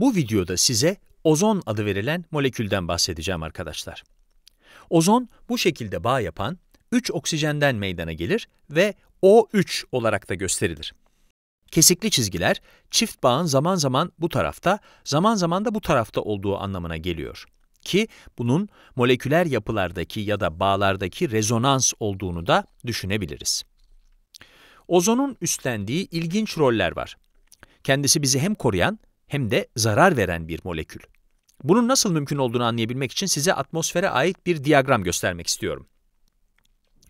Bu videoda size ozon adı verilen molekülden bahsedeceğim arkadaşlar. Ozon bu şekilde bağ yapan 3 oksijenden meydana gelir ve O3 olarak da gösterilir. Kesikli çizgiler çift bağın zaman zaman bu tarafta, zaman zaman da bu tarafta olduğu anlamına geliyor. Ki bunun moleküler yapılardaki ya da bağlardaki rezonans olduğunu da düşünebiliriz. Ozonun üstlendiği ilginç roller var. Kendisi bizi hem koruyan hem de zarar veren bir molekül. Bunun nasıl mümkün olduğunu anlayabilmek için size atmosfere ait bir diyagram göstermek istiyorum.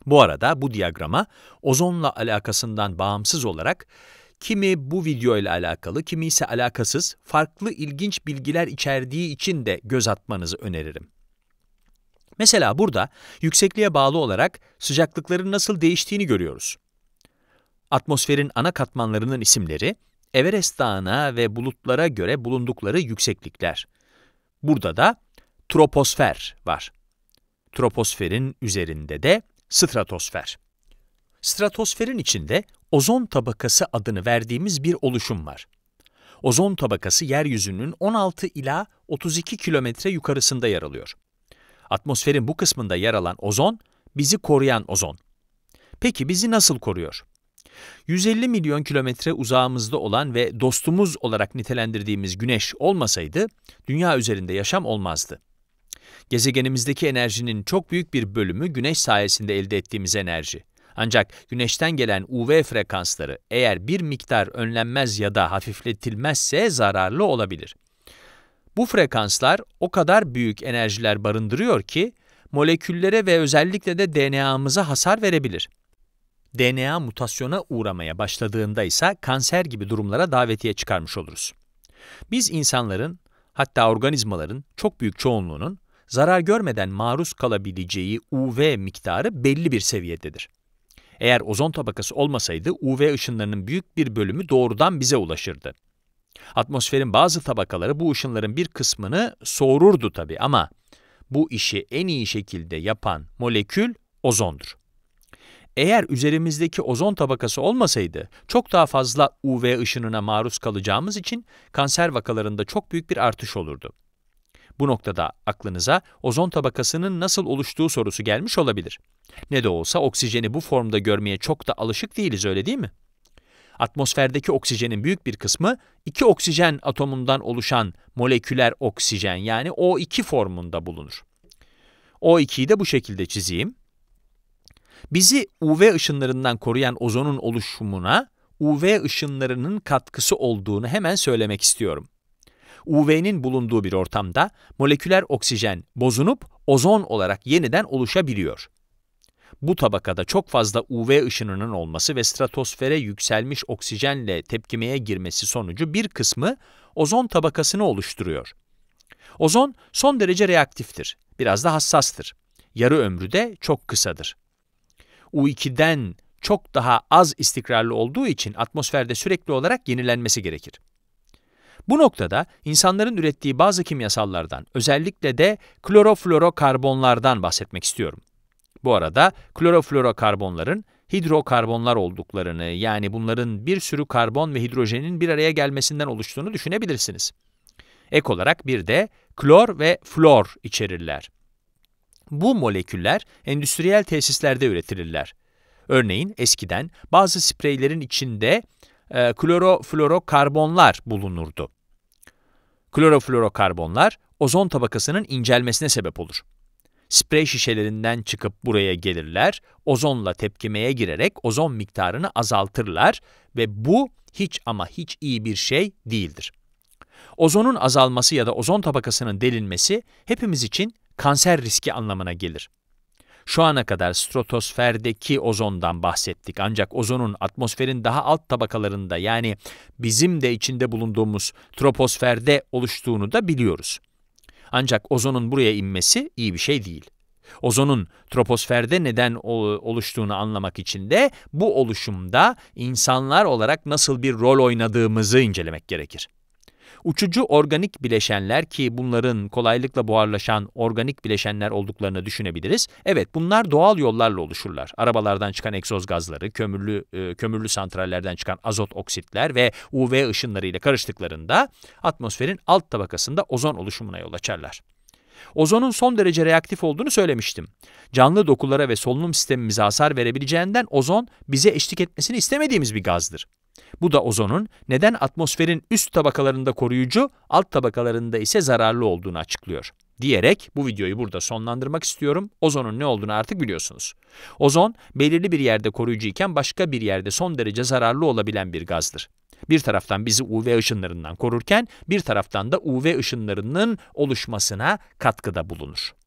Bu arada bu diyagrama ozonla alakasından bağımsız olarak kimi bu video ile alakalı, kimi ise alakasız, farklı ilginç bilgiler içerdiği için de göz atmanızı öneririm. Mesela burada yüksekliğe bağlı olarak sıcaklıkların nasıl değiştiğini görüyoruz. Atmosferin ana katmanlarının isimleri, Everest Dağı'na ve bulutlara göre bulundukları yükseklikler. Burada da troposfer var. Troposferin üzerinde de stratosfer. Stratosferin içinde ozon tabakası adını verdiğimiz bir oluşum var. Ozon tabakası yeryüzünün 16 ila 32 kilometre yukarısında yer alıyor. Atmosferin bu kısmında yer alan ozon, bizi koruyan ozon. Peki bizi nasıl koruyor? 150 milyon kilometre uzağımızda olan ve dostumuz olarak nitelendirdiğimiz güneş olmasaydı, dünya üzerinde yaşam olmazdı. Gezegenimizdeki enerjinin çok büyük bir bölümü güneş sayesinde elde ettiğimiz enerji. Ancak güneşten gelen UV frekansları eğer bir miktar önlenmez ya da hafifletilmezse zararlı olabilir. Bu frekanslar o kadar büyük enerjiler barındırıyor ki moleküllere ve özellikle de DNA'mıza hasar verebilir. DNA mutasyona uğramaya başladığında ise kanser gibi durumlara davetiye çıkarmış oluruz. Biz insanların, hatta organizmaların çok büyük çoğunluğunun zarar görmeden maruz kalabileceği UV miktarı belli bir seviyededir. Eğer ozon tabakası olmasaydı UV ışınlarının büyük bir bölümü doğrudan bize ulaşırdı. Atmosferin bazı tabakaları bu ışınların bir kısmını soğururdu tabi ama bu işi en iyi şekilde yapan molekül ozondur. Eğer üzerimizdeki ozon tabakası olmasaydı çok daha fazla UV ışınına maruz kalacağımız için kanser vakalarında çok büyük bir artış olurdu. Bu noktada aklınıza ozon tabakasının nasıl oluştuğu sorusu gelmiş olabilir. Ne de olsa oksijeni bu formda görmeye çok da alışık değiliz öyle değil mi? Atmosferdeki oksijenin büyük bir kısmı iki oksijen atomundan oluşan moleküler oksijen yani O2 formunda bulunur. O2'yi de bu şekilde çizeyim. Bizi UV ışınlarından koruyan ozonun oluşumuna UV ışınlarının katkısı olduğunu hemen söylemek istiyorum. UV'nin bulunduğu bir ortamda moleküler oksijen bozunup ozon olarak yeniden oluşabiliyor. Bu tabakada çok fazla UV ışınının olması ve stratosfere yükselmiş oksijenle tepkimeye girmesi sonucu bir kısmı ozon tabakasını oluşturuyor. Ozon son derece reaktiftir, biraz da hassastır. Yarı ömrü de çok kısadır. U2'den çok daha az istikrarlı olduğu için atmosferde sürekli olarak yenilenmesi gerekir. Bu noktada insanların ürettiği bazı kimyasallardan, özellikle de kloroflorokarbonlardan bahsetmek istiyorum. Bu arada kloroflorokarbonların hidrokarbonlar olduklarını, yani bunların bir sürü karbon ve hidrojenin bir araya gelmesinden oluştuğunu düşünebilirsiniz. Ek olarak bir de klor ve flor içerirler. Bu moleküller endüstriyel tesislerde üretilirler. Örneğin eskiden bazı spreylerin içinde e, kloroflorokarbonlar bulunurdu. Kloroflorokarbonlar ozon tabakasının incelmesine sebep olur. Sprey şişelerinden çıkıp buraya gelirler, ozonla tepkimeye girerek ozon miktarını azaltırlar ve bu hiç ama hiç iyi bir şey değildir. Ozonun azalması ya da ozon tabakasının delinmesi hepimiz için kanser riski anlamına gelir. Şu ana kadar stratosferdeki ozondan bahsettik ancak ozonun atmosferin daha alt tabakalarında yani bizim de içinde bulunduğumuz troposferde oluştuğunu da biliyoruz. Ancak ozonun buraya inmesi iyi bir şey değil. Ozonun troposferde neden oluştuğunu anlamak için de bu oluşumda insanlar olarak nasıl bir rol oynadığımızı incelemek gerekir. Uçucu organik bileşenler ki bunların kolaylıkla buharlaşan organik bileşenler olduklarını düşünebiliriz. Evet bunlar doğal yollarla oluşurlar. Arabalardan çıkan egzoz gazları, kömürlü, e, kömürlü santrallerden çıkan azot oksitler ve UV ışınlarıyla karıştıklarında atmosferin alt tabakasında ozon oluşumuna yol açarlar. Ozonun son derece reaktif olduğunu söylemiştim. Canlı dokulara ve solunum sistemimize hasar verebileceğinden ozon bize eşlik etmesini istemediğimiz bir gazdır. Bu da ozonun neden atmosferin üst tabakalarında koruyucu, alt tabakalarında ise zararlı olduğunu açıklıyor. Diyerek bu videoyu burada sonlandırmak istiyorum. Ozonun ne olduğunu artık biliyorsunuz. Ozon belirli bir yerde koruyucu iken başka bir yerde son derece zararlı olabilen bir gazdır. Bir taraftan bizi UV ışınlarından korurken bir taraftan da UV ışınlarının oluşmasına katkıda bulunur.